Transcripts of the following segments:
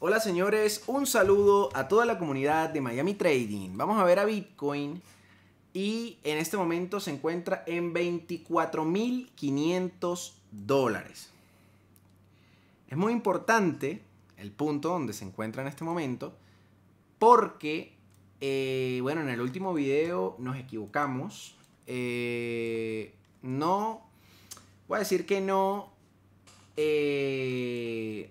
Hola señores, un saludo a toda la comunidad de Miami Trading. Vamos a ver a Bitcoin y en este momento se encuentra en 24.500 dólares. Es muy importante el punto donde se encuentra en este momento porque, eh, bueno, en el último video nos equivocamos. Eh, no, voy a decir que no eh,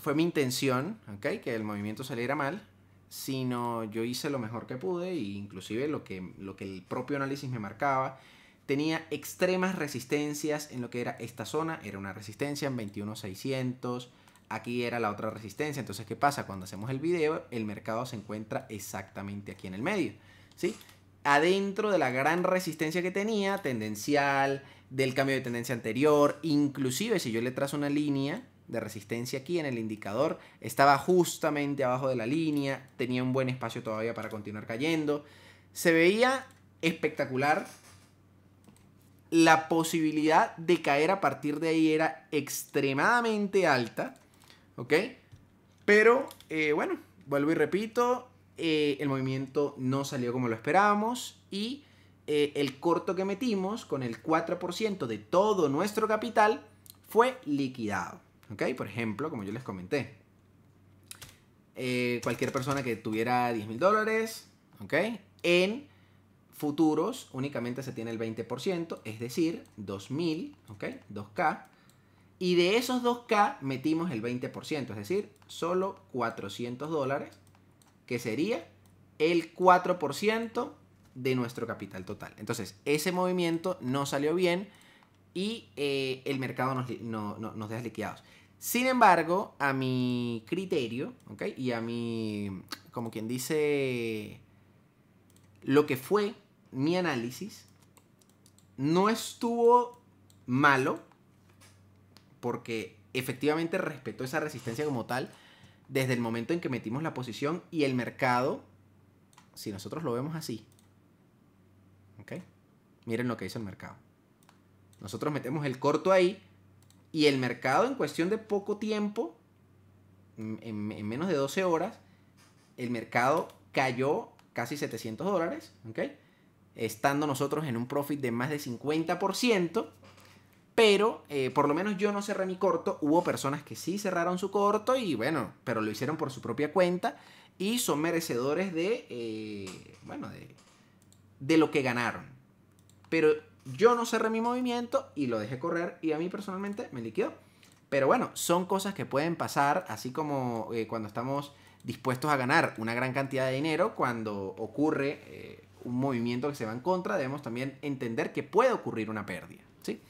fue mi intención, ¿ok? Que el movimiento saliera mal, sino yo hice lo mejor que pude e inclusive lo que, lo que el propio análisis me marcaba. Tenía extremas resistencias en lo que era esta zona, era una resistencia en 21600, aquí era la otra resistencia. Entonces, ¿qué pasa? Cuando hacemos el video, el mercado se encuentra exactamente aquí en el medio, ¿sí? Adentro de la gran resistencia que tenía, tendencial, del cambio de tendencia anterior, inclusive si yo le trazo una línea, de resistencia aquí en el indicador. Estaba justamente abajo de la línea, tenía un buen espacio todavía para continuar cayendo. Se veía espectacular. La posibilidad de caer a partir de ahí era extremadamente alta. ¿Ok? Pero, eh, bueno, vuelvo y repito, eh, el movimiento no salió como lo esperábamos y eh, el corto que metimos con el 4% de todo nuestro capital fue liquidado. Por ejemplo, como yo les comenté, eh, cualquier persona que tuviera 10 mil dólares, En futuros únicamente se tiene el 20%, es decir, 2.000, ¿ok? 2K. Y de esos 2K metimos el 20%, es decir, solo 400 dólares, que sería el 4% de nuestro capital total. Entonces, ese movimiento no salió bien y eh, el mercado nos, deja liquidados. Sin embargo, a mi criterio, ¿ok? Y a mi, como quien dice, lo que fue mi análisis, no estuvo malo, porque efectivamente respetó esa resistencia como tal desde el momento en que metimos la posición y el mercado, si nosotros lo vemos así, Miren lo que hizo el mercado. Nosotros metemos el corto ahí, y el mercado en cuestión de poco tiempo, en, menos de 12 horas, el mercado cayó casi 700 dólares, Estando nosotros en un profit de más de 50%, pero eh, por lo menos yo no cerré mi corto, hubo personas que sí cerraron su corto y bueno, pero lo hicieron por su propia cuenta y son merecedores de, eh, bueno, de, de lo que ganaron. Pero yo no cerré mi movimiento y lo dejé correr y a mí personalmente me liquidó. Pero bueno, son cosas que pueden pasar, así como eh, cuando estamos dispuestos a ganar una gran cantidad de dinero, cuando ocurre eh, un movimiento que se va en contra, debemos también entender que puede ocurrir una pérdida. ¿sí?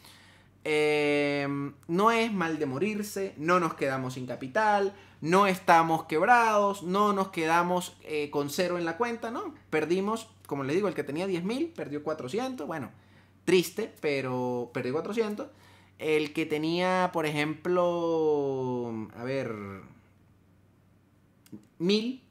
Em, no es mal de morirse, no nos quedamos sin capital, no estamos quebrados, no nos quedamos eh, con cero en la cuenta, ¿no? Perdimos, como le digo, el que tenía 10.000, perdió 400, bueno, Triste, pero perdí 400. El que tenía, por ejemplo, a ver, 1000,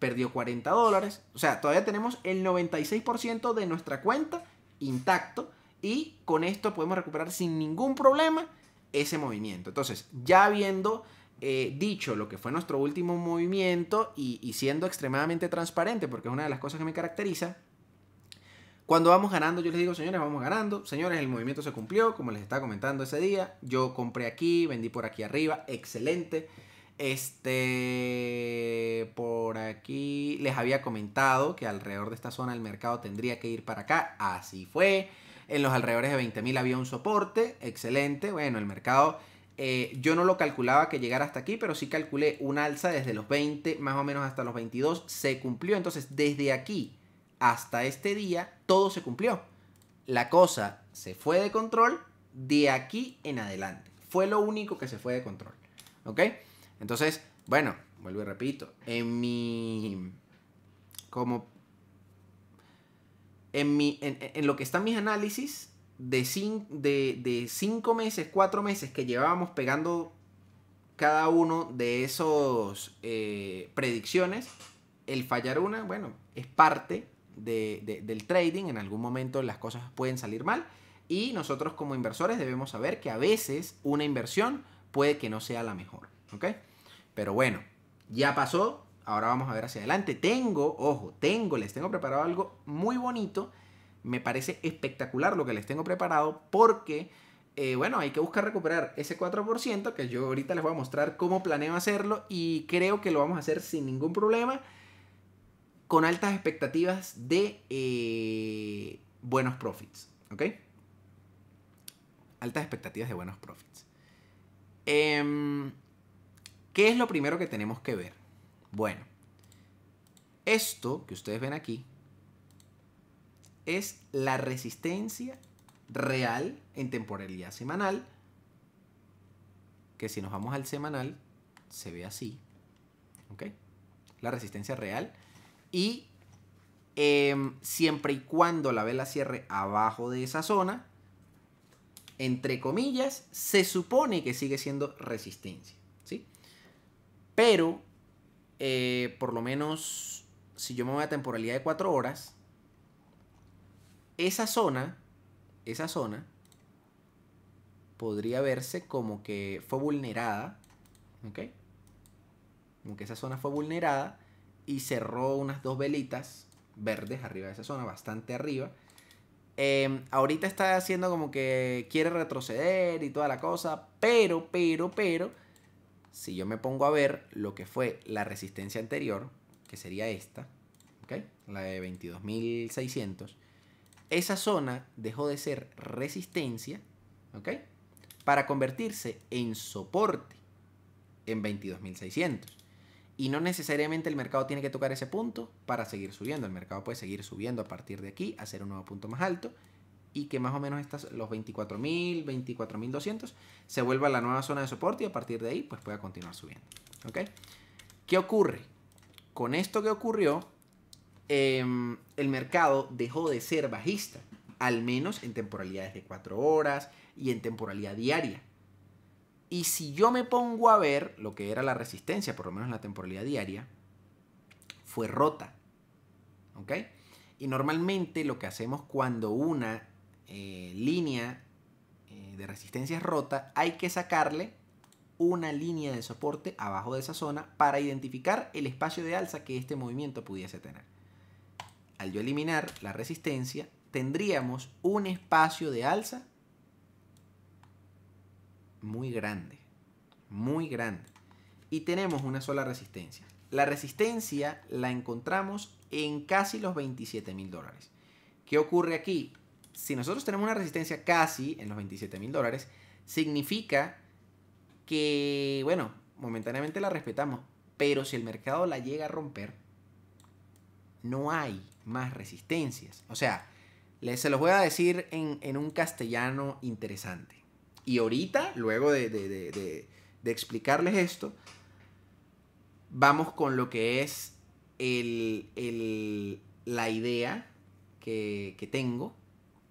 perdió 40 dólares. O sea, todavía tenemos el 96% de nuestra cuenta intacto. Y con esto podemos recuperar sin ningún problema ese movimiento. Entonces, ya habiendo eh, dicho lo que fue nuestro último movimiento y siendo extremadamente transparente, porque es una de las cosas que me caracteriza, cuando vamos ganando, yo les digo, señores, vamos ganando. Señores, el movimiento se cumplió, como les estaba comentando ese día. Yo compré aquí, vendí por aquí arriba, excelente. Este, por aquí les había comentado que alrededor de esta zona el mercado tendría que ir para acá. Así fue. En los alrededores de 20.000 había un soporte, excelente. Bueno, el mercado, eh, yo no lo calculaba que llegara hasta aquí, pero sí calculé un alza desde los 20, más o menos hasta los 22. Se cumplió. Entonces, desde aquí hasta este día todo se cumplió. La cosa se fue de control de aquí en adelante. Fue lo único que se fue de control. ¿Ok? Entonces, bueno, vuelvo y repito. En mi... Como... En, en, lo que están mis análisis, de, cinco, de, meses, cuatro meses que llevábamos pegando cada uno de esos eh, predicciones, el fallar una, bueno, es parte del trading, en algún momento las cosas pueden salir mal y nosotros como inversores debemos saber que a veces una inversión puede que no sea la mejor, ¿ok? Pero bueno, ya pasó, ahora vamos a ver hacia adelante. Tengo, ojo, tengo, les tengo preparado algo muy bonito, me parece espectacular lo que les tengo preparado porque... Eh, bueno, hay que buscar recuperar ese 4% que yo ahorita les voy a mostrar cómo planeo hacerlo y creo que lo vamos a hacer sin ningún problema con altas expectativas de eh, buenos profits. ¿Ok? Altas expectativas de buenos profits. Em, ¿Qué es lo primero que tenemos que ver? Bueno, esto que ustedes ven aquí es la resistencia real en temporalidad semanal. Que si nos vamos al semanal, se ve así. ¿Ok? La resistencia real y em, siempre y cuando la vela cierre abajo de esa zona, entre comillas, se supone que sigue siendo resistencia. ¿sí? Pero, eh, por lo menos, si yo me voy a temporalidad de 4 horas, esa zona, esa zona, podría verse como que fue vulnerada. ¿Ok? Como que esa zona fue vulnerada y cerró unas dos velitas verdes arriba de esa zona, bastante arriba. Em, ahorita está haciendo como que quiere retroceder y toda la cosa, pero, pero, pero, si yo me pongo a ver lo que fue la resistencia anterior, que sería esta, ¿Ok? la de 22.600, esa zona dejó de ser resistencia, ¿ok? Para convertirse en soporte en 22.600. Y no necesariamente el mercado tiene que tocar ese punto para seguir subiendo. El mercado puede seguir subiendo a partir de aquí, hacer un nuevo punto más alto y que más o menos estas, los 24.000, 24.200 se vuelva a la nueva zona de soporte y a partir de ahí pues pueda continuar subiendo. ¿Qué ocurre? Con esto que ocurrió, em, el mercado dejó de ser bajista, al menos en temporalidades de 4 horas y en temporalidad diaria. Y si yo me pongo a ver lo que era la resistencia, por lo menos en la temporalidad diaria, fue rota. ¿Ok? Y normalmente lo que hacemos cuando una eh, línea eh, de resistencia es rota, hay que sacarle una línea de soporte abajo de esa zona para identificar el espacio de alza que este movimiento pudiese tener. Al yo eliminar la resistencia, tendríamos un espacio de alza muy grande, muy grande. Y tenemos una sola resistencia. La resistencia la encontramos en casi los 27 mil dólares. ¿Qué ocurre aquí? Si nosotros tenemos una resistencia casi en los 27 mil dólares, significa que, bueno, momentáneamente la respetamos, pero si el mercado la llega a romper, no hay más resistencias. O sea, se los voy a decir en, en un castellano interesante. Y ahorita, luego de, explicarles esto, vamos con lo que es el, la idea que, tengo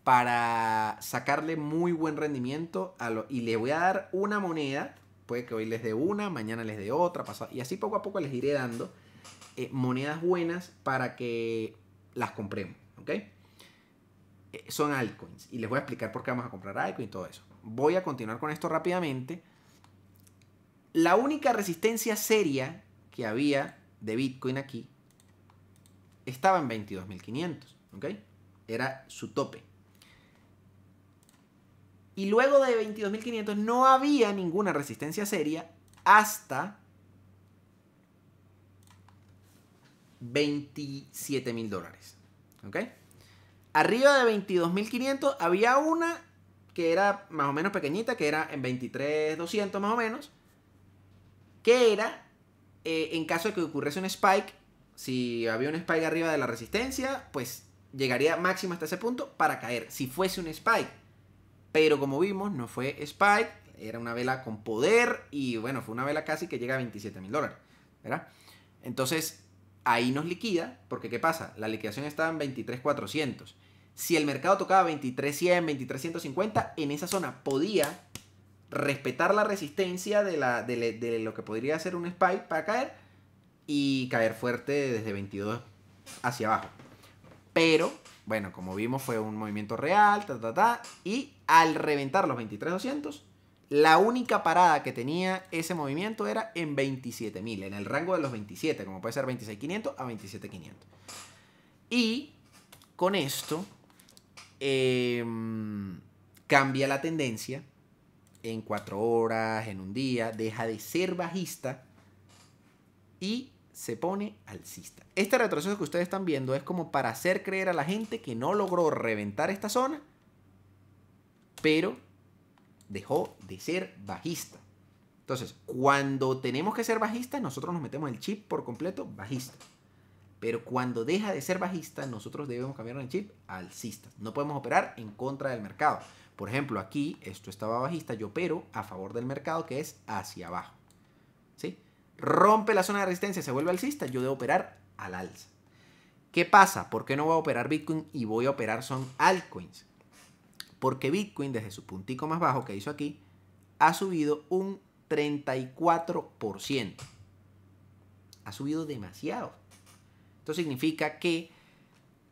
para sacarle muy buen rendimiento a lo, y le voy a dar una moneda, puede que hoy les dé una, mañana les dé otra, pasado, y así poco a poco les iré dando eh, monedas buenas para que las compremos, eh, son altcoins y les voy a explicar por qué vamos a comprar altcoins y todo eso voy a continuar con esto rápidamente. La única resistencia seria que había de Bitcoin aquí estaba en 22.500, ¿ok? Era su tope. Y luego de 22.500 no había ninguna resistencia seria hasta 27.000 dólares, ¿ok? Arriba de 22.500 había una que era más o menos pequeñita, que era en 23,200 más o menos, que era eh, en caso de que ocurriese un spike, si había un spike arriba de la resistencia, pues llegaría máximo hasta ese punto para caer, si fuese un spike. Pero como vimos, no fue spike, era una vela con poder y bueno, fue una vela casi que llega a $27,000 mil dólares, ¿verdad? Entonces, ahí nos liquida, porque ¿qué pasa? La liquidación estaba en 23,400 si el mercado tocaba 23.100, 2350, en esa zona podía respetar la resistencia de, la, de, lo que podría ser un spike para caer y caer fuerte desde 22 hacia abajo. Pero, bueno, como vimos fue un movimiento real, ta, ta, ta, y al reventar los 23.200, la única parada que tenía ese movimiento era en 27.000, en el rango de los 27, como puede ser 26.500 a 27.500. Y con esto Em, cambia la tendencia en cuatro horas, en un día, deja de ser bajista y se pone alcista. Este retroceso que ustedes están viendo es como para hacer creer a la gente que no logró reventar esta zona, pero dejó de ser bajista. Entonces, cuando tenemos que ser bajista, nosotros nos metemos el chip por completo bajista. Pero cuando deja de ser bajista, nosotros debemos cambiar el chip alcista. No podemos operar en contra del mercado. Por ejemplo, aquí esto estaba bajista, yo opero a favor del mercado que es hacia abajo. ¿Sí? Rompe la zona de resistencia, se vuelve alcista, yo debo operar al alza. ¿Qué pasa? ¿Por qué no voy a operar Bitcoin y voy a operar son altcoins? Porque Bitcoin desde su puntico más bajo que hizo aquí ha subido un 34%. Ha subido demasiado. Esto significa que,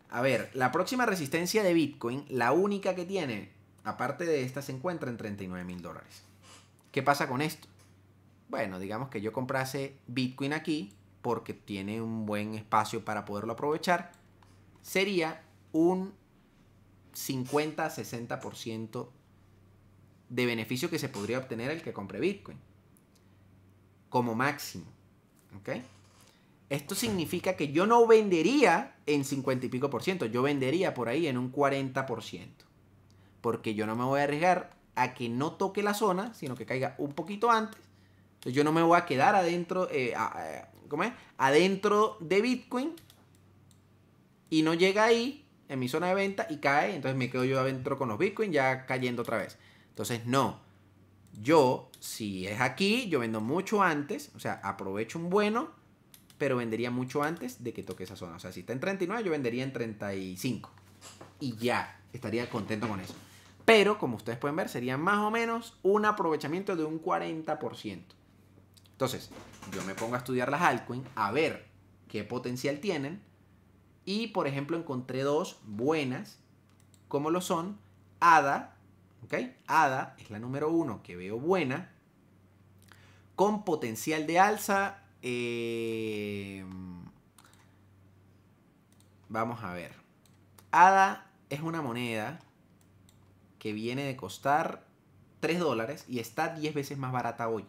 a ver, la próxima resistencia de Bitcoin, la única que tiene, aparte de esta, se encuentra en 39 mil dólares. ¿Qué pasa con esto? Bueno, digamos que yo comprase Bitcoin aquí porque tiene un buen espacio para poderlo aprovechar. Sería un 50-60% de beneficio que se podría obtener el que compre Bitcoin. Como máximo. ¿Ok? Esto significa que yo no vendería en 50 y pico por ciento, yo vendería por ahí en un 40 por ciento. Porque yo no me voy a arriesgar a que no toque la zona, sino que caiga un poquito antes. Entonces yo no me voy a quedar adentro, eh, ¿cómo es? Adentro de Bitcoin y no llega ahí en mi zona de venta y cae, entonces me quedo yo adentro con los Bitcoin ya cayendo otra vez. Entonces no, yo si es aquí, yo vendo mucho antes, o sea, aprovecho un bueno pero vendería mucho antes de que toque esa zona. O sea, si está en 39, yo vendería en 35. Y ya, estaría contento con eso. Pero, como ustedes pueden ver, sería más o menos un aprovechamiento de un 40%. Entonces, yo me pongo a estudiar las altcoins, a ver qué potencial tienen. Y, por ejemplo, encontré dos buenas, como lo son ADA, ¿ok? ADA es la número uno que veo buena, con potencial de alza eh, vamos a ver. ADA es una moneda que viene de costar 3 dólares y está 10 veces más barata hoy.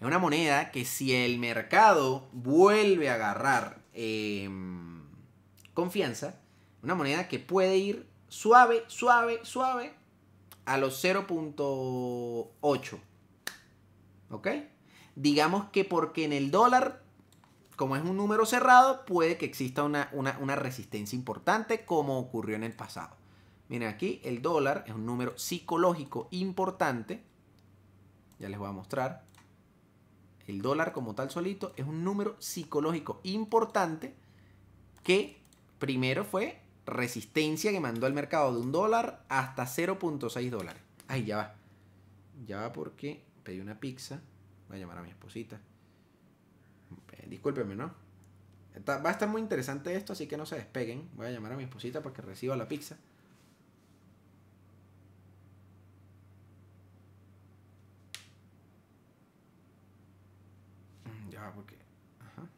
Es una moneda que si el mercado vuelve a agarrar em, confianza, una moneda que puede ir suave, suave, suave a los 0.8. ¿Ok? Digamos que porque en el dólar, como es un número cerrado, puede que exista una, resistencia importante como ocurrió en el pasado. Miren aquí, el dólar es un número psicológico importante. Ya les voy a mostrar. El dólar como tal solito es un número psicológico importante que primero fue resistencia que mandó al mercado de un dólar hasta 0.6 dólares. ahí ya va. Ya va porque pedí una pizza. Voy a llamar a mi esposita. Eh, ¿no? va a estar muy interesante esto, así que no se despeguen. Voy a llamar a mi esposita para que reciba la pizza. Mm, ya, porque... Ajá.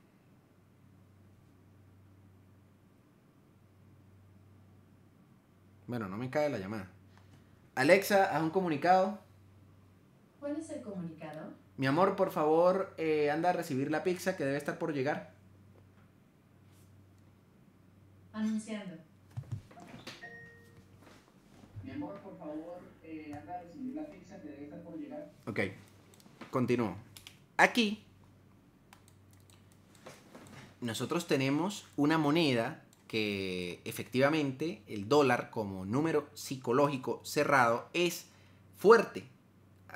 Bueno, no me cae la llamada. Alexa, haz un comunicado. ¿Cuál es el comunicado? Mi amor, por favor, eh, anda a recibir la pizza que debe estar por llegar. Anunciando. Mi amor, por favor, eh, anda a recibir la pizza que debe estar por llegar. Ok, continúo. Aquí nosotros tenemos una moneda que efectivamente el dólar como número psicológico cerrado es fuerte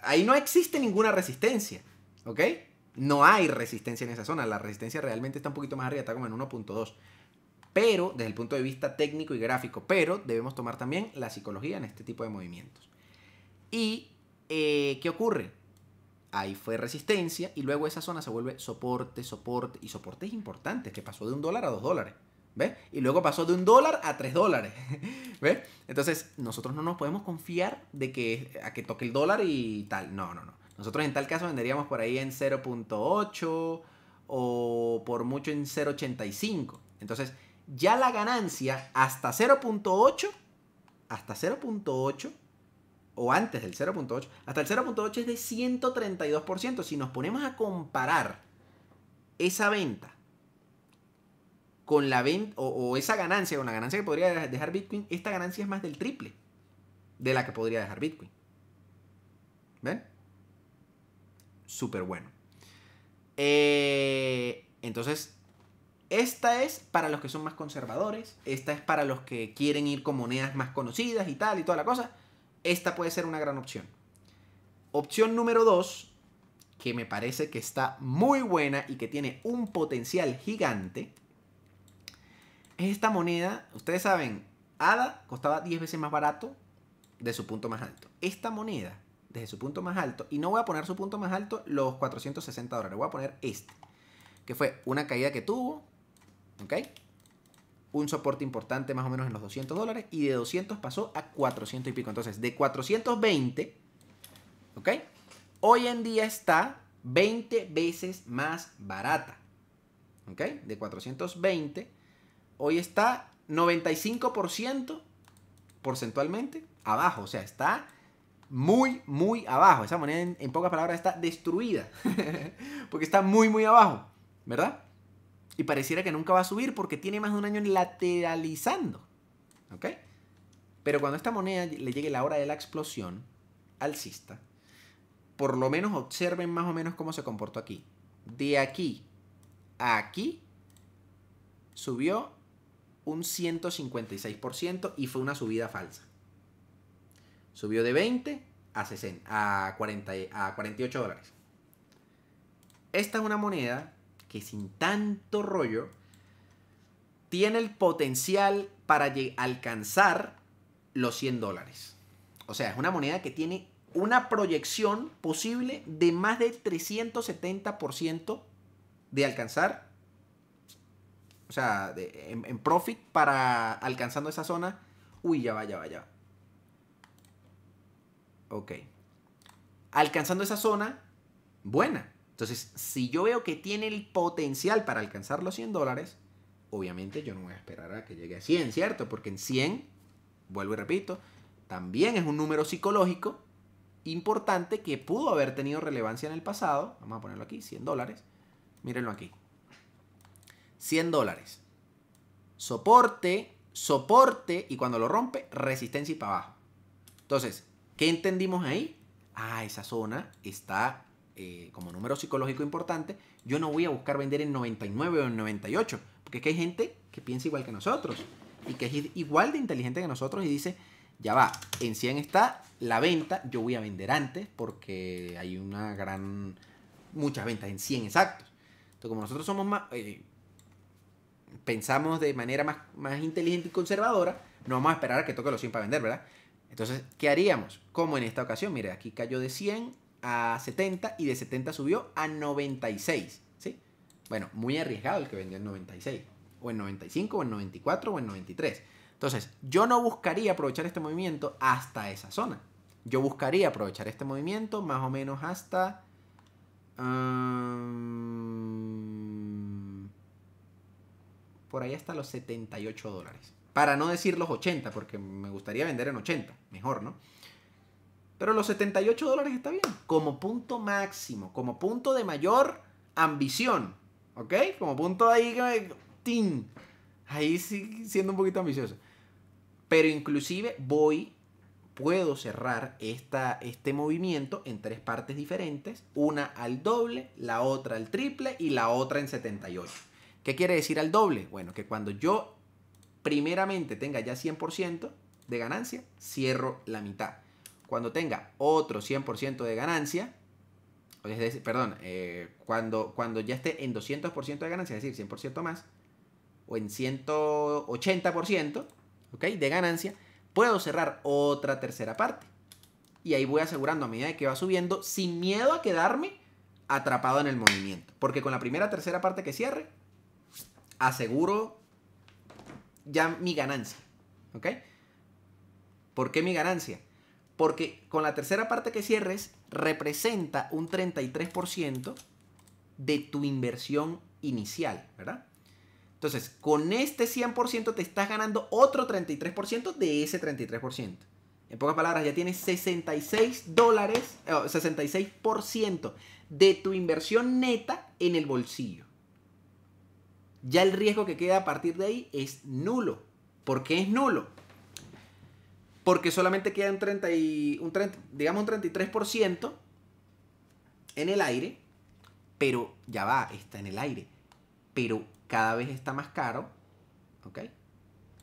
ahí no existe ninguna resistencia, ¿ok? No hay resistencia en esa zona, la resistencia realmente está un poquito más arriba, está como en 1.2, pero desde el punto de vista técnico y gráfico, pero debemos tomar también la psicología en este tipo de movimientos. ¿Y eh, qué ocurre? Ahí fue resistencia y luego esa zona se vuelve soporte, soporte y soporte es importante, que pasó de un dólar a dos dólares. ¿Ves? Y luego pasó de un dólar a tres dólares. ¿Ves? Entonces, nosotros no nos podemos confiar de que a que toque el dólar y tal. No, no, no. Nosotros en tal caso venderíamos por ahí en 0.8 o por mucho en 0.85. Entonces, ya la ganancia hasta 0.8, hasta 0.8 o antes del 0.8, hasta el 0.8 es de 132%. Si nos ponemos a comparar esa venta con la venta o, esa ganancia, o la ganancia que podría dejar Bitcoin, esta ganancia es más del triple de la que podría dejar Bitcoin. ¿Ven? Súper bueno. Eh, entonces, esta es para los que son más conservadores, esta es para los que quieren ir con monedas más conocidas y tal y toda la cosa. Esta puede ser una gran opción. Opción número dos, que me parece que está muy buena y que tiene un potencial gigante, esta moneda, ustedes saben, ADA costaba 10 veces más barato de su punto más alto. Esta moneda, desde su punto más alto, y no voy a poner su punto más alto los 460 dólares, voy a poner este, que fue una caída que tuvo, ¿ok? Un soporte importante más o menos en los 200 dólares, y de 200 pasó a 400 y pico. Entonces, de 420, ¿ok? Hoy en día está 20 veces más barata, ¿ok? De 420 hoy está 95% porcentualmente abajo. O sea, está muy, muy abajo. Esa moneda, en, pocas palabras, está destruida. porque está muy, muy abajo. ¿Verdad? Y pareciera que nunca va a subir porque tiene más de un año lateralizando. ¿Ok? Pero cuando esta moneda le llegue la hora de la explosión alcista, por lo menos observen más o menos cómo se comportó aquí. De aquí a aquí subió un 156% y fue una subida falsa. Subió de 20 a, 60, a, 40, a 48 dólares. Esta es una moneda que sin tanto rollo tiene el potencial para alcanzar los 100 dólares. O sea, es una moneda que tiene una proyección posible de más de 370% de alcanzar o sea, en, profit para alcanzando esa zona. Uy, ya va, ya va, ya va. Ok. Alcanzando esa zona, buena. Entonces, si yo veo que tiene el potencial para alcanzar los 100 dólares, obviamente yo no voy a esperar a que llegue a 100, ¿cierto? Porque en 100, vuelvo y repito, también es un número psicológico importante que pudo haber tenido relevancia en el pasado. Vamos a ponerlo aquí, 100 dólares. Mírenlo aquí, 100 dólares. Soporte, soporte y cuando lo rompe, resistencia y para abajo. Entonces, ¿qué entendimos ahí? Ah, esa zona está eh, como número psicológico importante. Yo no voy a buscar vender en 99 o en 98, porque es que hay gente que piensa igual que nosotros y que es igual de inteligente que nosotros y dice, ya va, en 100 está la venta, yo voy a vender antes porque hay una gran, muchas ventas en 100 exactos. Entonces, como nosotros somos más, eh, pensamos de manera más, más inteligente y conservadora, no vamos a esperar a que toque los 100 para vender, ¿verdad? Entonces, ¿qué haríamos? Como en esta ocasión, mire, aquí cayó de 100 a 70 y de 70 subió a 96, ¿sí? Bueno, muy arriesgado el que vendió en 96, o en 95, o en 94, o en 93. Entonces, yo no buscaría aprovechar este movimiento hasta esa zona. Yo buscaría aprovechar este movimiento más o menos hasta... Um, por ahí hasta los 78 dólares. Para no decir los 80, porque me gustaría vender en 80, mejor, ¿no? Pero los 78 dólares está bien, como punto máximo, como punto de mayor ambición, ¿ok? Como punto ahí, eh, tin, ahí sí siendo un poquito ambicioso. Pero inclusive voy, puedo cerrar esta, este movimiento en tres partes diferentes, una al doble, la otra al triple y la otra en 78. ¿Qué quiere decir al doble? Bueno, que cuando yo primeramente tenga ya 100% de ganancia, cierro la mitad. Cuando tenga otro 100% de ganancia, es decir, perdón, eh, cuando, cuando ya esté en 200% de ganancia, es decir, 100% más, o en 180% de ganancia, puedo cerrar otra tercera parte. Y ahí voy asegurando a medida que va subiendo, sin miedo a quedarme atrapado en el movimiento. Porque con la primera tercera parte que cierre, aseguro ya mi ganancia. ¿Ok? ¿Por qué mi ganancia? Porque con la tercera parte que cierres representa un 33% de tu inversión inicial, ¿verdad? Entonces, con este 100% te estás ganando otro 33% de ese 33%. En pocas palabras, ya tienes 66 dólares, 66% eh, de tu inversión neta en el bolsillo ya el riesgo que queda a partir de ahí es nulo. ¿Por qué es nulo? Porque solamente queda un, 30 y, un 30, 33% en el aire, pero ya va, está en el aire, pero cada vez está más caro, ¿ok?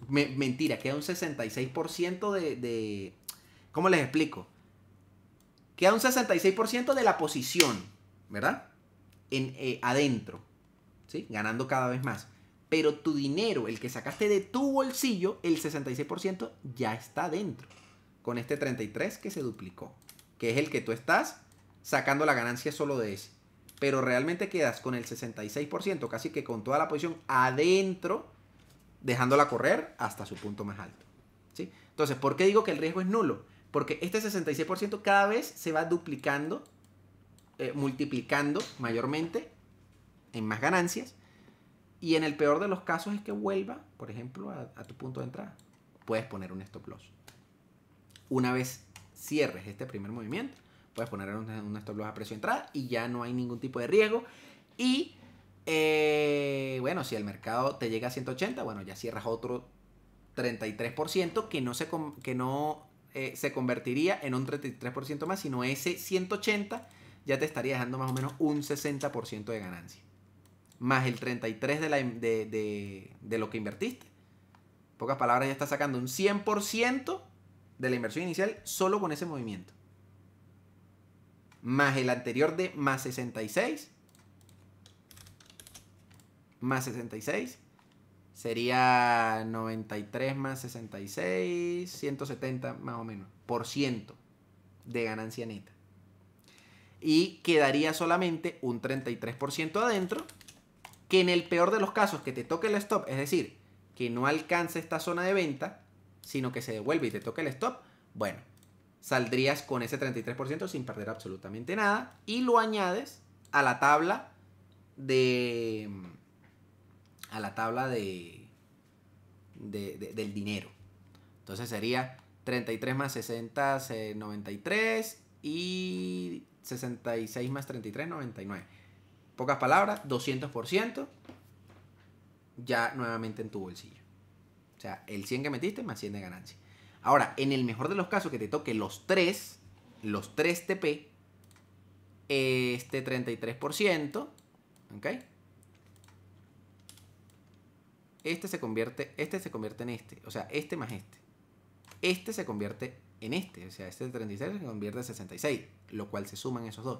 mentira, queda un 66% de, ¿Cómo les explico? Queda un 66% de la posición, ¿verdad? En, eh, adentro ganando cada vez más. Pero tu dinero, el que sacaste de tu bolsillo, el 66% ya está dentro. Con este 33 que se duplicó, que es el que tú estás sacando la ganancia solo de ese. Pero realmente quedas con el 66%, casi que con toda la posición adentro, dejándola correr hasta su punto más alto. ¿sí? Entonces, ¿por qué digo que el riesgo es nulo? Porque este 66% cada vez se va duplicando, eh, multiplicando mayormente en más ganancias. Y en el peor de los casos es que vuelva, por ejemplo, a, tu punto de entrada. Puedes poner un stop loss. Una vez cierres este primer movimiento, puedes poner un, stop loss a precio de entrada y ya no hay ningún tipo de riesgo. Y eh, bueno, si el mercado te llega a 180, bueno, ya cierras otro 33% que no se, que no, eh, se convertiría en un 33% más, sino ese 180 ya te estaría dejando más o menos un 60% de ganancia más el 33 de, de, lo que invertiste. En pocas palabras, ya estás sacando un 100% de la inversión inicial solo con ese movimiento. Más el anterior de más 66. Más 66. Sería 93 más 66, 170 más o menos, por ciento de ganancia neta. Y quedaría solamente un 33% adentro que en el peor de los casos que te toque el stop, es decir, que no alcance esta zona de venta, sino que se devuelve y te toque el stop, bueno, saldrías con ese 33% sin perder absolutamente nada y lo añades a la tabla de a la tabla de, del dinero. Entonces sería 33 más 60, 93 eh, y 66 más 33, 99. Pocas palabras, 200%, ya nuevamente en tu bolsillo. O sea, el 100 que metiste más 100 de ganancia. Ahora, en el mejor de los casos que te toque los 3, los 3 TP, este 33%, ¿ok? Este se convierte, este se convierte en este, o sea, este más este. Este se convierte en este, o sea, este 36 se convierte en 66, lo cual se suman esos dos.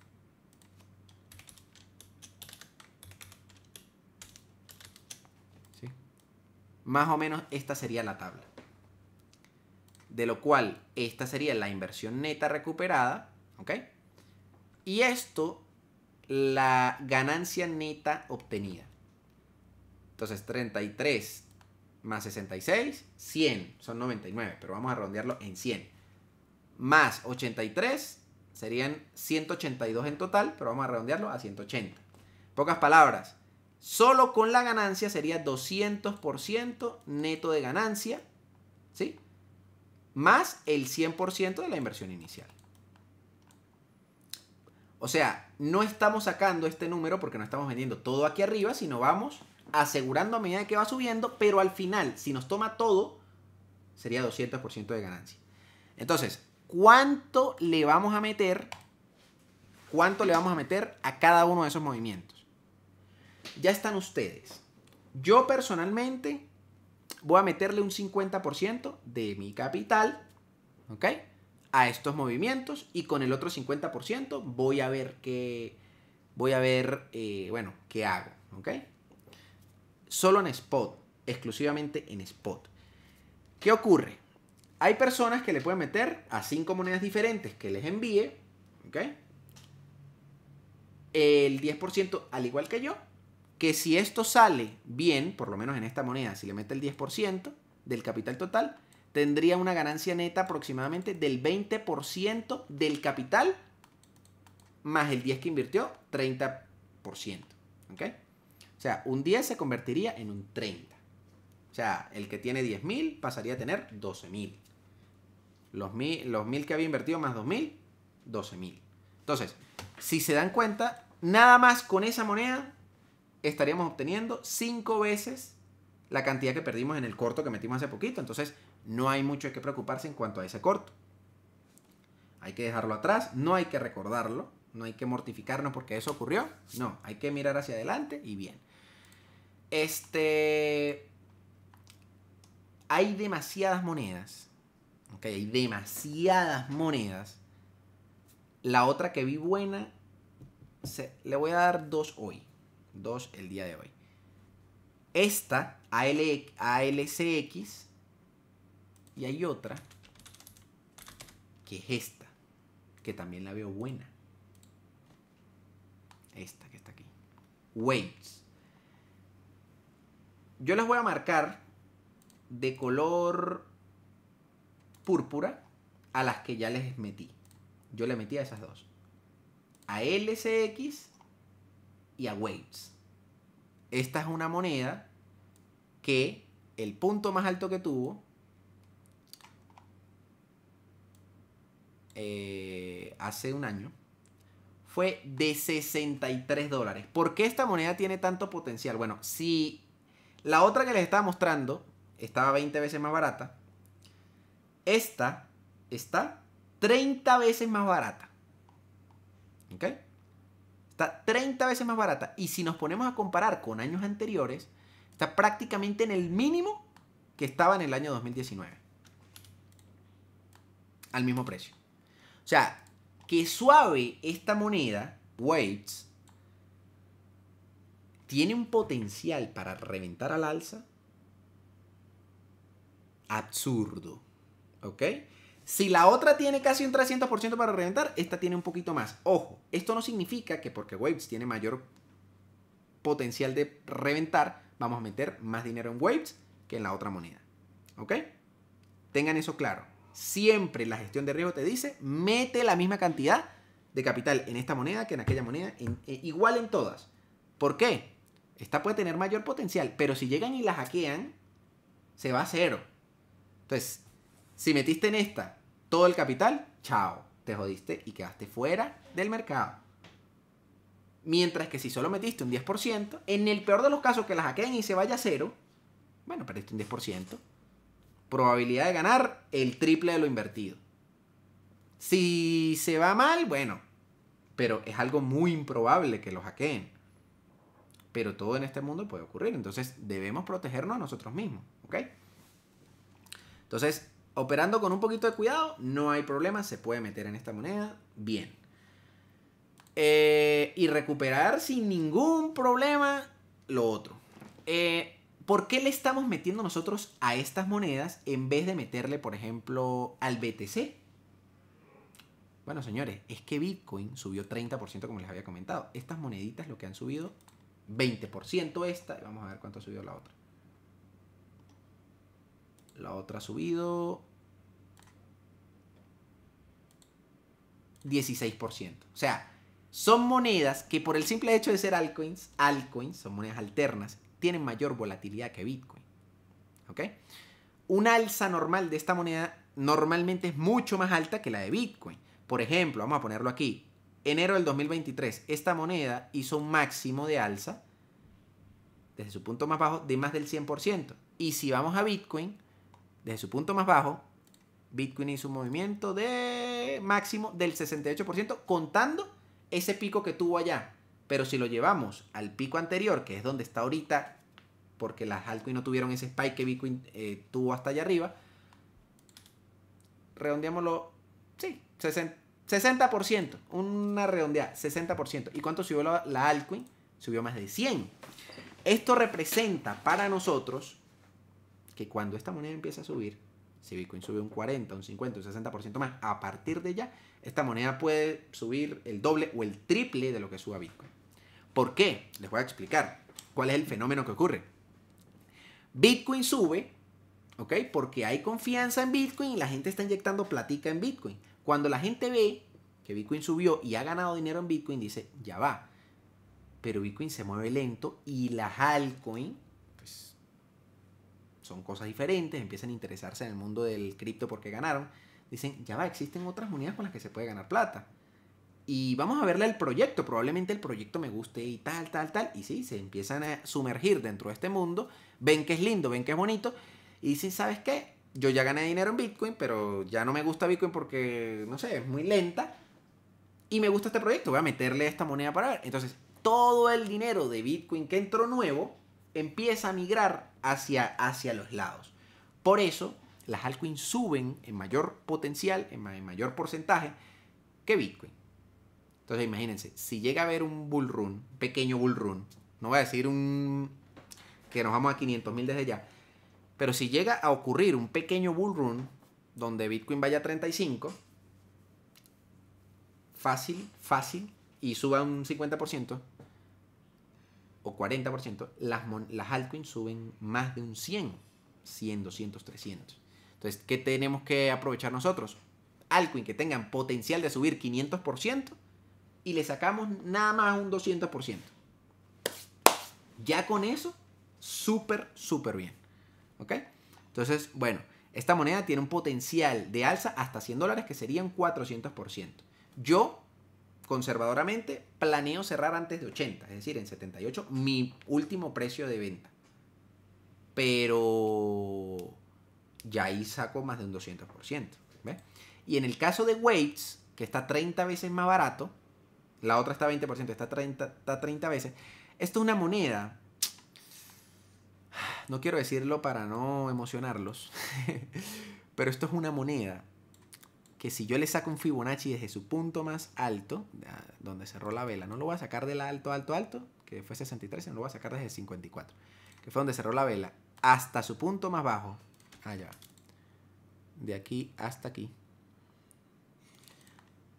Más o menos esta sería la tabla. De lo cual, esta sería la inversión neta recuperada, ¿ok? Y esto, la ganancia neta obtenida. Entonces, 33 más 66, 100, son 99, pero vamos a redondearlo en 100. Más 83, serían 182 en total, pero vamos a redondearlo a 180. Pocas palabras, Solo con la ganancia sería 200% neto de ganancia, ¿sí? Más el 100% de la inversión inicial. O sea, no estamos sacando este número porque no estamos vendiendo todo aquí arriba, sino vamos asegurando a medida que va subiendo, pero al final, si nos toma todo, sería 200% de ganancia. Entonces, ¿cuánto le vamos a meter? ¿Cuánto le vamos a meter a cada uno de esos movimientos? ya están ustedes. Yo personalmente voy a meterle un 50% de mi capital, ¿ok? A estos movimientos y con el otro 50% voy a ver qué, voy a ver, eh, bueno, qué hago, ¿ok? Solo en spot, exclusivamente en spot. ¿Qué ocurre? Hay personas que le pueden meter a cinco monedas diferentes que les envíe, ¿ok? El 10% al igual que yo, que si esto sale bien, por lo menos en esta moneda, si le mete el 10% del capital total, tendría una ganancia neta aproximadamente del 20% del capital más el 10 que invirtió, 30%. ¿Ok? O sea, un 10 se convertiría en un 30. O sea, el que tiene 10.000 pasaría a tener 12.000. Los 1.000 que había invertido más 2.000, 12.000. Entonces, si se dan cuenta, nada más con esa moneda estaríamos obteniendo cinco veces la cantidad que perdimos en el corto que metimos hace poquito. Entonces, no hay mucho que preocuparse en cuanto a ese corto. Hay que dejarlo atrás, no hay que recordarlo, no hay que mortificarnos porque eso ocurrió. No, hay que mirar hacia adelante y bien. Este. Hay demasiadas monedas. Ok, hay demasiadas monedas. La otra que vi buena, se... le voy a dar dos hoy. Dos el día de hoy. Esta, ALCX, y hay otra que es esta, que también la veo buena. Esta que está aquí. Weights. Yo las voy a marcar de color púrpura a las que ya les metí. Yo le metí a esas dos. A LCX y a Waves. Esta es una moneda que el punto más alto que tuvo eh, hace un año fue de 63 dólares. ¿Por qué esta moneda tiene tanto potencial? Bueno, si la otra que les estaba mostrando estaba 20 veces más barata, esta está 30 veces más barata. ¿Ok? Está 30 veces más barata. Y si nos ponemos a comparar con años anteriores, está prácticamente en el mínimo que estaba en el año 2019. Al mismo precio. O sea, que suave esta moneda, Waves, tiene un potencial para reventar al alza absurdo. ¿Ok? Si la otra tiene casi un 300% para reventar, esta tiene un poquito más. Ojo, esto no significa que porque Waves tiene mayor potencial de reventar, vamos a meter más dinero en Waves que en la otra moneda. ¿Ok? Tengan eso claro. Siempre la gestión de riesgo te dice, mete la misma cantidad de capital en esta moneda que en aquella moneda, eh, igual en todas. ¿Por qué? Esta puede tener mayor potencial, pero si llegan y la hackean, se va a cero. Entonces, si metiste en esta todo el capital, chao, te jodiste y quedaste fuera del mercado. Mientras que si solo metiste un 10%, en el peor de los casos que la hackeen y se vaya a cero, bueno, perdiste un 10%. Probabilidad de ganar el triple de lo invertido. Si se va mal, bueno, pero es algo muy improbable que lo hackeen. Pero todo en este mundo puede ocurrir, entonces debemos protegernos a nosotros mismos, ¿ok? Entonces, operando con un poquito de cuidado, no hay problema, se puede meter en esta moneda, bien. Eh, y recuperar sin ningún problema lo otro. Eh, ¿Por qué le estamos metiendo nosotros a estas monedas en vez de meterle, por ejemplo, al BTC? Bueno, señores, es que Bitcoin subió 30%, como les había comentado. Estas moneditas lo que han subido, 20% esta, y vamos a ver cuánto ha subido la otra. La otra ha subido 16%. O sea, son monedas que por el simple hecho de ser altcoins, altcoins, son monedas alternas, tienen mayor volatilidad que Bitcoin. ¿Ok? una alza normal de esta moneda normalmente es mucho más alta que la de Bitcoin. Por ejemplo, vamos a ponerlo aquí. Enero del 2023, esta moneda hizo un máximo de alza desde su punto más bajo de más del 100%. Y si vamos a Bitcoin, desde su punto más bajo, Bitcoin hizo un movimiento de máximo del 68%, contando ese pico que tuvo allá. Pero si lo llevamos al pico anterior, que es donde está ahorita, porque las altcoins no tuvieron ese spike que Bitcoin eh, tuvo hasta allá arriba, redondeámoslo, sí, 60%, 60% una redondeada, 60%. ¿Y cuánto subió la, la altcoin? Subió más de 100. Esto representa para nosotros que cuando esta moneda empieza a subir, si Bitcoin sube un 40, un 50, un 60% más, a partir de ya, esta moneda puede subir el doble o el triple de lo que suba Bitcoin. ¿Por qué? Les voy a explicar cuál es el fenómeno que ocurre. Bitcoin sube, ¿ok? Porque hay confianza en Bitcoin y la gente está inyectando platica en Bitcoin. Cuando la gente ve que Bitcoin subió y ha ganado dinero en Bitcoin, dice, ya va. Pero Bitcoin se mueve lento y las altcoins son cosas diferentes, empiezan a interesarse en el mundo del cripto porque ganaron, dicen, ya va, existen otras monedas con las que se puede ganar plata. Y vamos a verle al proyecto, probablemente el proyecto me guste y tal, tal, tal. Y sí, se empiezan a sumergir dentro de este mundo, ven que es lindo, ven que es bonito, y dicen, ¿sabes qué? Yo ya gané dinero en Bitcoin, pero ya no me gusta Bitcoin porque, no sé, es muy lenta. Y me gusta este proyecto, voy a meterle esta moneda para ver. Entonces, todo el dinero de Bitcoin que entró nuevo, empieza a migrar hacia, hacia los lados. Por eso, las altcoins suben en mayor potencial, en, mayor porcentaje que Bitcoin. Entonces, imagínense, si llega a haber un bull run, pequeño bull run, no voy a decir un que nos vamos a 500 mil desde ya, pero si llega a ocurrir un pequeño bull run donde Bitcoin vaya a 35, fácil, fácil, y suba un 50%, o 40%, las, las altcoins suben más de un 100, 100, 200, 300. Entonces, ¿qué tenemos que aprovechar nosotros? Altcoins que tengan potencial de subir 500% y le sacamos nada más un 200%. Ya con eso, súper, súper bien. ¿Ok? Entonces, bueno, esta moneda tiene un potencial de alza hasta 100 dólares que serían 400%. Yo conservadoramente, planeo cerrar antes de 80, es decir, en 78, mi último precio de venta. Pero ya ahí saco más de un 200%. Y en el caso de Weights, que está 30 veces más barato, la otra está 20%, está 30, está 30 veces. Esto es una moneda. No quiero decirlo para no emocionarlos, pero esto es una moneda que si yo le saco un Fibonacci desde su punto más alto, donde cerró la vela, no lo voy a sacar del alto, alto, alto, que fue 63, sino lo voy a sacar desde 54, que fue donde cerró la vela, hasta su punto más bajo, allá, ah, de aquí hasta aquí,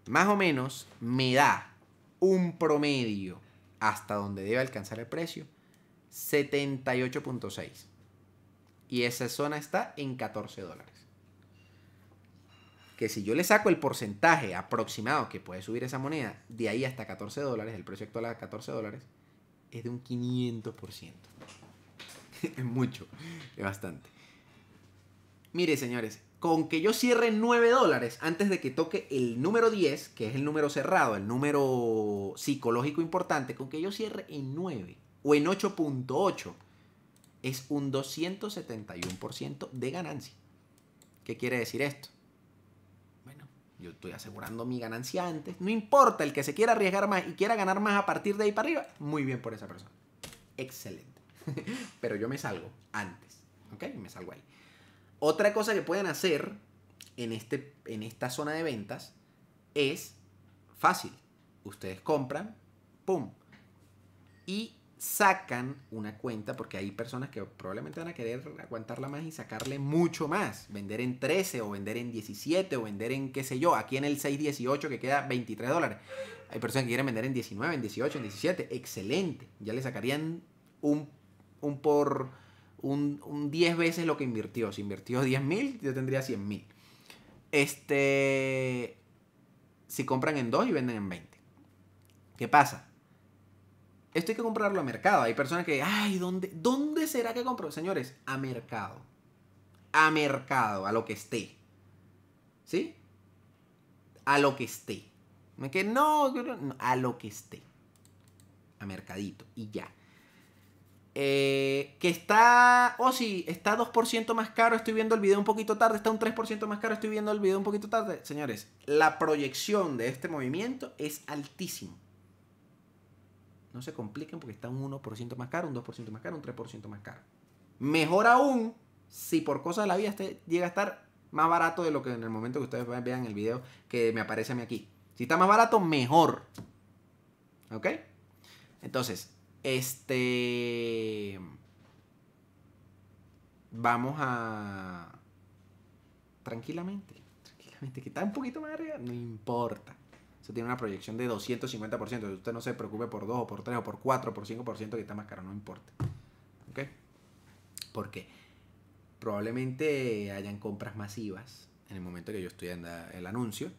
más o menos me da un promedio hasta donde debe alcanzar el precio, 78.6. Y esa zona está en 14 dólares que si yo le saco el porcentaje aproximado que puede subir esa moneda, de ahí hasta 14 dólares, el precio actual a 14 dólares, es de un 500%. es mucho, es bastante. Mire, señores, con que yo cierre 9 dólares antes de que toque el número 10, que es el número cerrado, el número psicológico importante, con que yo cierre en 9 o en 8.8, es un 271% de ganancia. ¿Qué quiere decir esto? Yo estoy asegurando mi ganancia antes. No importa, el que se quiera arriesgar más y quiera ganar más a partir de ahí para arriba, muy bien por esa persona. Excelente. Pero yo me salgo antes. ¿Ok? Me salgo ahí. Otra cosa que pueden hacer en, este, en esta zona de ventas es fácil. Ustedes compran, ¡pum! Y sacan una cuenta, porque hay personas que probablemente van a querer aguantarla más y sacarle mucho más, vender en 13 o vender en 17 o vender en qué sé yo, aquí en el 618 que queda 23 dólares. Hay personas que quieren vender en 19, en 18, en 17, excelente, ya le sacarían un, por un, un 10 veces lo que invirtió, si invirtió 10 mil, yo tendría 100 mil. Este, si compran en 2 y venden en 20. ¿Qué pasa? Esto hay que comprarlo a mercado. Hay personas que, ay, ¿dónde, será que compro? Señores, a mercado. A mercado, a lo que esté. ¿Sí? A lo que esté. me Que no, a lo que esté. A mercadito. Y ya. Eh, que está, oh sí, está 2% más caro, estoy viendo el video un poquito tarde, está un 3% más caro, estoy viendo el video un poquito tarde. Señores, la proyección de este movimiento es altísimo no se compliquen porque está un 1% más caro, un 2% más caro, un 3% más caro. Mejor aún si por cosas de la vida este llega a estar más barato de lo que en el momento que ustedes vean el video que me aparece a mí aquí. Si está más barato, mejor. ¿Ok? Entonces, este... Vamos a... Tranquilamente, tranquilamente, que está un poquito más arriba, no importa tiene una proyección de 250%. Usted no se preocupe por 2 o por 3 o por 4 o por 5% que está más caro, no importa. ¿Ok? Porque probablemente hayan compras masivas en el momento que yo estoy en el anuncio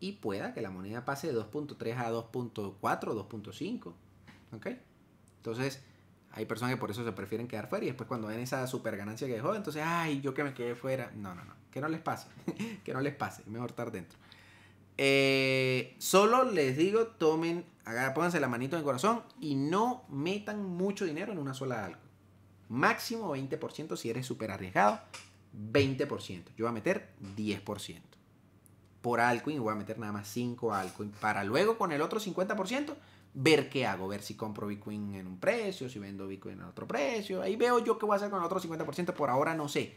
y pueda que la moneda pase de 2.3 a 2.4, 2.5. ¿Ok? Entonces, hay personas que por eso se prefieren quedar fuera y después cuando ven esa super ganancia que dejó, entonces, ay, yo que me quedé fuera. No, no, no. Que no les pase. que no les pase. Mejor estar dentro. Eh, solo les digo, tomen, pónganse la manito en el corazón y no metan mucho dinero en una sola algo. Máximo 20% si eres súper arriesgado. 20%. Yo voy a meter 10%. Por altcoin voy a meter nada más 5 altcoin. Para luego con el otro 50% ver qué hago. Ver si compro Bitcoin en un precio, si vendo Bitcoin en otro precio. Ahí veo yo qué voy a hacer con el otro 50%. Por ahora no sé.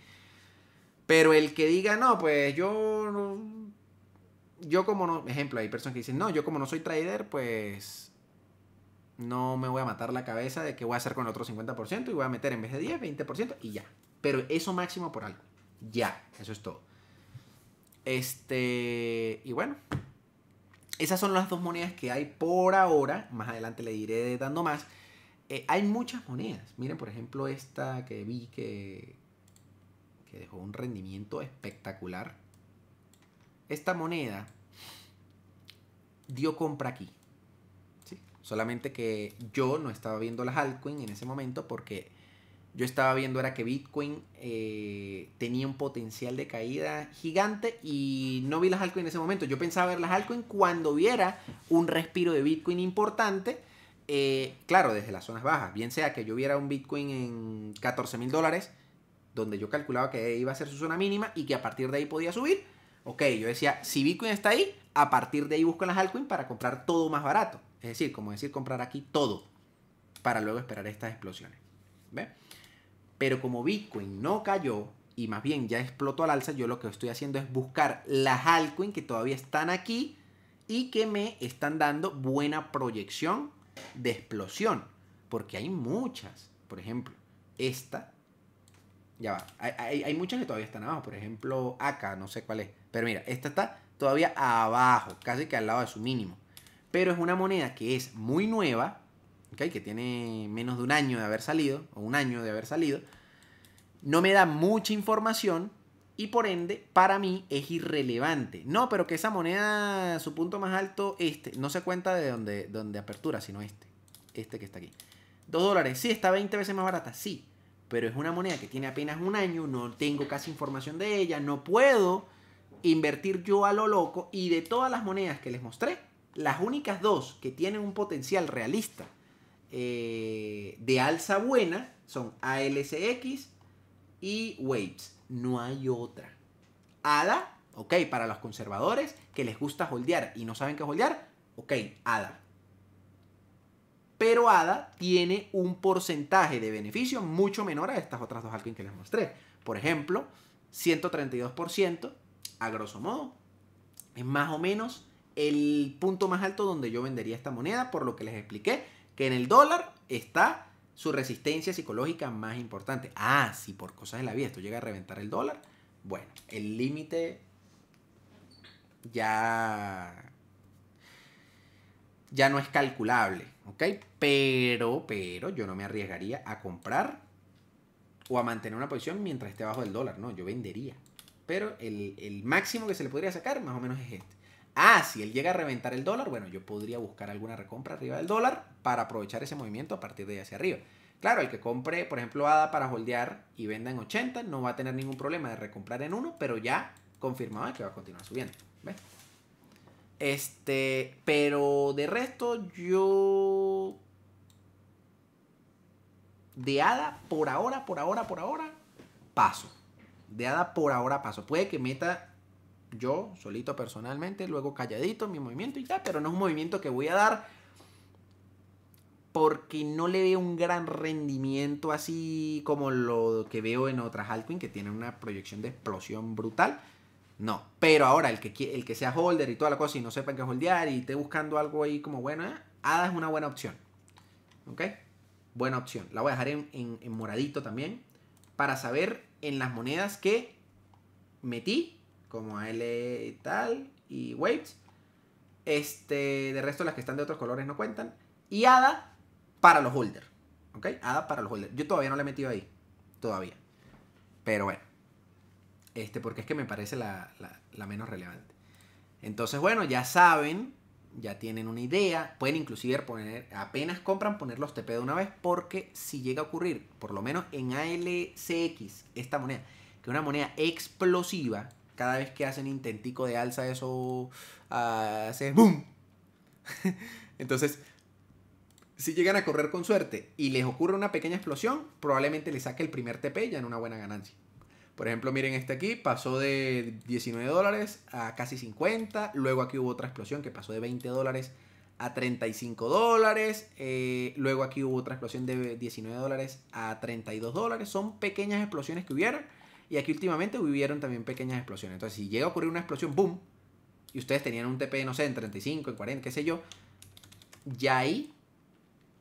Pero el que diga, no, pues yo yo como no, ejemplo, hay personas que dicen, no, yo como no soy trader, pues no me voy a matar la cabeza de qué voy a hacer con el otro 50% y voy a meter en vez de 10, 20% y ya. Pero eso máximo por algo. Ya, eso es todo. Este, y bueno, esas son las dos monedas que hay por ahora. Más adelante le iré dando más. Eh, hay muchas monedas. Miren, por ejemplo, esta que vi que, que dejó un rendimiento espectacular esta moneda dio compra aquí. Solamente que yo no estaba viendo las altcoins en ese momento porque yo estaba viendo era que Bitcoin eh, tenía un potencial de caída gigante y no vi las altcoins en ese momento. Yo pensaba ver las altcoins cuando viera un respiro de Bitcoin importante. Eh, claro, desde las zonas bajas. Bien sea que yo viera un Bitcoin en 14 mil dólares, donde yo calculaba que iba a ser su zona mínima y que a partir de ahí podía subir Ok, yo decía, si Bitcoin está ahí, a partir de ahí busco las altcoins para comprar todo más barato. Es decir, como decir, comprar aquí todo para luego esperar estas explosiones. ¿Ve? Pero como Bitcoin no cayó y más bien ya explotó al alza, yo lo que estoy haciendo es buscar las altcoins que todavía están aquí y que me están dando buena proyección de explosión. Porque hay muchas. Por ejemplo, esta. Ya va. Hay, hay muchas que todavía están abajo. Por ejemplo, acá, no sé cuál es. Pero mira, esta está todavía abajo, casi que al lado de su mínimo. Pero es una moneda que es muy nueva, ¿okay? que tiene menos de un año de haber salido, o un año de haber salido. No me da mucha información y por ende para mí es irrelevante. No, pero que esa moneda, su punto más alto, este, no se cuenta de donde, donde apertura, sino este. Este que está aquí. ¿Dos dólares, sí, está 20 veces más barata, sí. Pero es una moneda que tiene apenas un año, no tengo casi información de ella, no puedo invertir yo a lo loco y de todas las monedas que les mostré, las únicas dos que tienen un potencial realista eh, de alza buena son ALSX y Waves. No hay otra. ADA, ok, para los conservadores que les gusta holdear y no saben qué holdear, ok, ADA. Pero ADA tiene un porcentaje de beneficio mucho menor a estas otras dos altcoins que les mostré. Por ejemplo, 132% a grosso modo, es más o menos el punto más alto donde yo vendería esta moneda, por lo que les expliqué, que en el dólar está su resistencia psicológica más importante. Ah, si por cosas de la vida esto llega a reventar el dólar, bueno, el límite ya ya no es calculable, ¿ok? Pero, pero yo no me arriesgaría a comprar o a mantener una posición mientras esté bajo el dólar, no, yo vendería. Pero el, máximo que se le podría sacar más o menos es este. Ah, si él llega a reventar el dólar, bueno, yo podría buscar alguna recompra arriba del dólar para aprovechar ese movimiento a partir de ahí hacia arriba. Claro, el que compre, por ejemplo, ADA para holdear y venda en 80, no va a tener ningún problema de recomprar en uno, pero ya confirmaba que va a continuar subiendo. ¿Ves? Este, pero de resto yo... De ADA, por ahora, por ahora, por ahora, paso. De Hada por ahora paso. Puede que meta yo solito personalmente, luego calladito mi movimiento y ya, pero no es un movimiento que voy a dar porque no le veo un gran rendimiento así como lo que veo en otras altcoins que tienen una proyección de explosión brutal. No, pero ahora el que, el que sea holder y toda la cosa y no sepan qué holdear y esté buscando algo ahí como bueno, ¿eh? ADA es una buena opción. ¿Ok? Buena opción. La voy a dejar en moradito también para saber en las monedas que metí, como L e tal, y Waves. Este, de resto las que están de otros colores no cuentan. Y Ada para los holders. ¿Ok? Ada para los holders. Yo todavía no la he metido ahí. Todavía. Pero bueno. Este, porque es que me parece la menos relevante. Entonces, bueno, ya saben ya tienen una idea, pueden inclusive poner, apenas compran, poner los TP de una vez, porque si llega a ocurrir, por lo menos en ALCX, esta moneda, que es una moneda explosiva, cada vez que hacen intentico de alza, eso hace ¡boom! Entonces, si llegan a correr con suerte y les ocurre una pequeña explosión, probablemente les saque el primer TP ya en una buena ganancia. Por ejemplo, miren este aquí, pasó de 19 dólares a casi 50. Luego aquí hubo otra explosión que pasó de 20 dólares a 35 dólares. Eh, luego aquí hubo otra explosión de 19 dólares a 32 dólares. Son pequeñas explosiones que hubieron. Y aquí últimamente hubieron también pequeñas explosiones. Entonces, si llega a ocurrir una explosión, ¡boom! Y ustedes tenían un TP, no sé, en 35, en 40, qué sé yo. Ya ahí,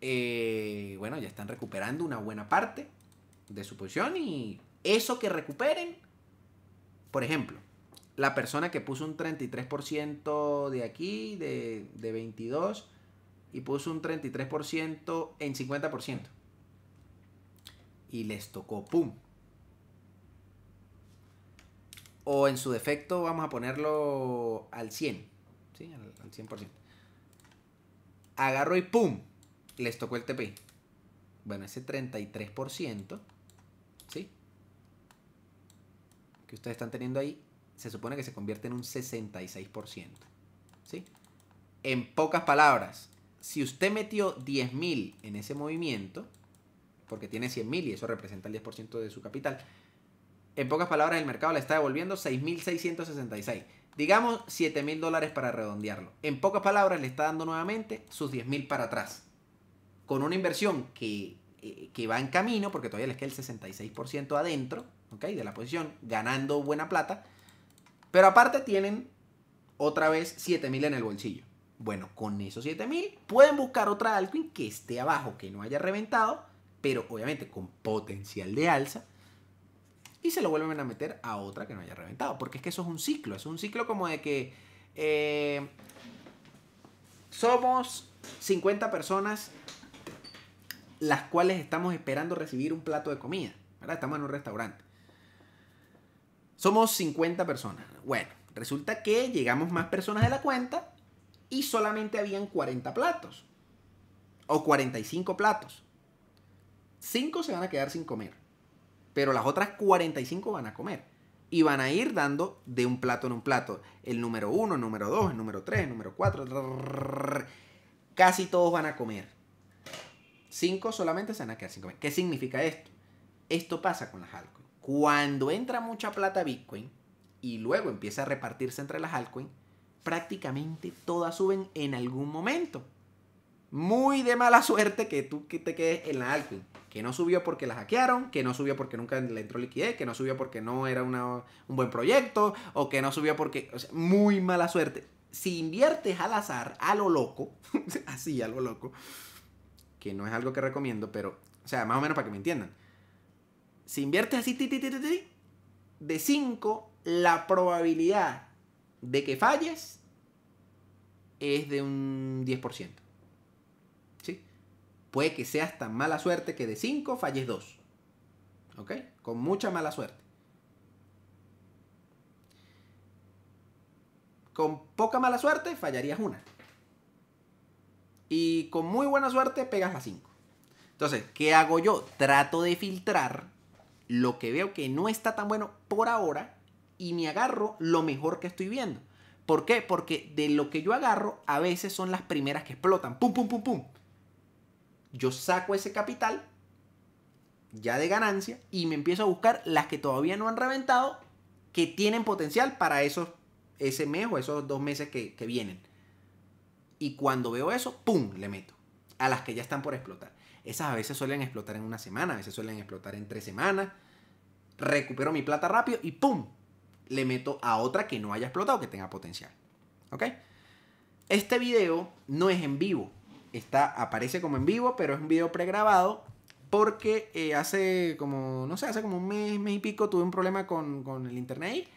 eh, bueno, ya están recuperando una buena parte de su posición y eso que recuperen, por ejemplo, la persona que puso un 33% de aquí, de, 22, y puso un 33% en 50%. Y les tocó, ¡pum! O en su defecto vamos a ponerlo al 100, ¿sí? Al, 100%. Agarro y ¡pum! Les tocó el TPI. Bueno, ese 33%, ¿sí? que ustedes están teniendo ahí se supone que se convierte en un 66%. ¿Sí? En pocas palabras, si usted metió 10.000 en ese movimiento, porque tiene 100.000 y eso representa el 10% de su capital, en pocas palabras el mercado le está devolviendo 6.666. Digamos 7.000 dólares para redondearlo. En pocas palabras le está dando nuevamente sus 10.000 para atrás. Con una inversión que, eh, que va en camino, porque todavía les queda el 66% adentro, de la posición, ganando buena plata. Pero aparte tienen otra vez 7000 en el bolsillo. Bueno, con esos 7000 pueden buscar otra altcoin que esté abajo, que no haya reventado, pero obviamente con potencial de alza. Y se lo vuelven a meter a otra que no haya reventado. Porque es que eso es un ciclo. Es un ciclo como de que eh, somos 50 personas las cuales estamos esperando recibir un plato de comida. ¿verdad? Estamos en un restaurante. Somos 50 personas. Bueno, resulta que llegamos más personas de la cuenta y solamente habían 40 platos. O 45 platos. 5 se van a quedar sin comer. Pero las otras 45 van a comer. Y van a ir dando de un plato en un plato. El número 1, el número 2, el número 3, el número 4. Casi todos van a comer. 5 solamente se van a quedar sin comer. ¿Qué significa esto? Esto pasa con las alcohol. Cuando entra mucha plata Bitcoin y luego empieza a repartirse entre las altcoins, prácticamente todas suben en algún momento. Muy de mala suerte que tú te quedes en la altcoin. Que no subió porque la hackearon, que no subió porque nunca le entró liquidez, que no subió porque no era un buen proyecto, o que no subió porque... muy mala suerte. Si inviertes al azar, a lo loco, así, a lo loco, que no es algo que recomiendo, pero, o sea, más o menos para que me entiendan. Si inviertes así, de 5, la probabilidad de que falles es de un 10%. ¿Sí? Puede que seas tan mala suerte que de 5 falles 2. ¿Ok? Con mucha mala suerte. Con poca mala suerte fallarías una. Y con muy buena suerte pegas a 5. Entonces, ¿qué hago yo? Trato de filtrar lo que veo que no está tan bueno por ahora y me agarro lo mejor que estoy viendo. ¿Por qué? Porque de lo que yo agarro a veces son las primeras que explotan. Pum, pum, pum, pum. Yo saco ese capital ya de ganancia y me empiezo a buscar las que todavía no han reventado que tienen potencial para esos, ese mes o esos dos meses que, que vienen. Y cuando veo eso, ¡pum! le meto a las que ya están por explotar. Esas a veces suelen explotar en una semana, a veces suelen explotar en tres semanas. Recupero mi plata rápido y ¡pum! Le meto a otra que no haya explotado, que tenga potencial. ¿Ok? Este video no es en vivo. Está, aparece como en vivo, pero es un video pregrabado porque eh, hace como, no sé, hace como un mes, mes y pico tuve un problema con, con el internet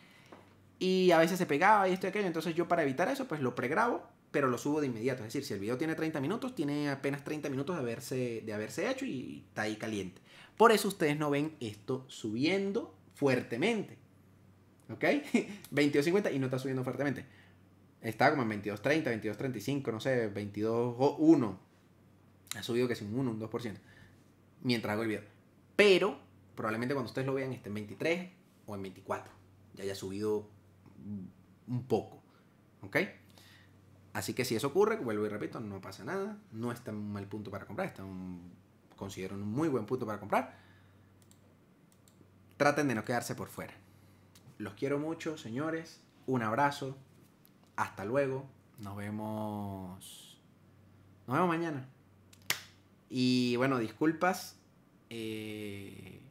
y a veces se pegaba y esto y aquello. Entonces yo para evitar eso, pues lo pregrabo pero lo subo de inmediato. Es decir, si el video tiene 30 minutos, tiene apenas 30 minutos de haberse, de haberse hecho y está ahí caliente. Por eso ustedes no ven esto subiendo fuertemente. ¿Ok? 22.50 y no está subiendo fuertemente. Está como en 22.30, 22.35, no sé, 22.1. Ha subido que un 1, un 2%. Mientras hago el video. Pero probablemente cuando ustedes lo vean esté en 23 o en 24. Ya haya subido un poco. ¿Ok? Así que si eso ocurre, vuelvo y repito, no pasa nada. No está en mal punto para comprar. Está un, considero un muy buen punto para comprar. Traten de no quedarse por fuera. Los quiero mucho, señores. Un abrazo. Hasta luego. Nos vemos. Nos vemos mañana. Y bueno, disculpas eh,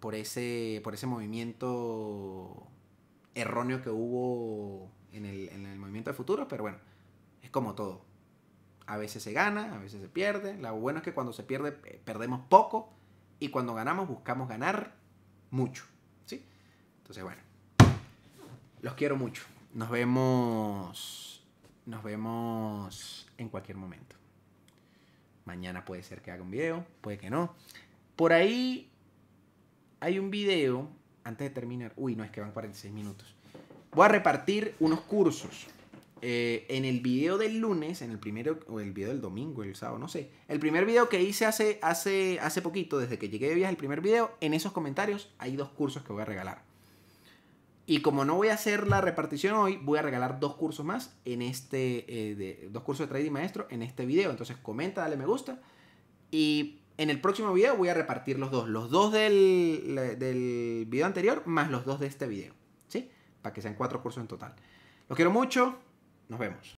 por, ese, por ese movimiento erróneo que hubo en el, en el movimiento de futuro, pero bueno como todo. A veces se gana, a veces se pierde. Lo bueno es que cuando se pierde eh, perdemos poco y cuando ganamos buscamos ganar mucho. ¿sí? Entonces, bueno, los quiero mucho. Nos vemos. Nos vemos en cualquier momento. Mañana puede ser que haga un video, puede que no. Por ahí hay un video, antes de terminar, uy, no es que van 46 minutos. Voy a repartir unos cursos. Eh, en el video del lunes, en el primero, o el video del domingo, el sábado, no sé. El primer video que hice hace, hace, hace poquito, desde que llegué de viaje, el primer video, en esos comentarios hay dos cursos que voy a regalar. Y como no voy a hacer la repartición hoy, voy a regalar dos cursos más en este, eh, dos cursos de trading maestro en este video. Entonces comenta, dale me gusta. Y en el próximo video voy a repartir los dos. Los dos del, del video anterior más los dos de este video. ¿Sí? Para que sean cuatro cursos en total. Los quiero mucho. Nos vemos.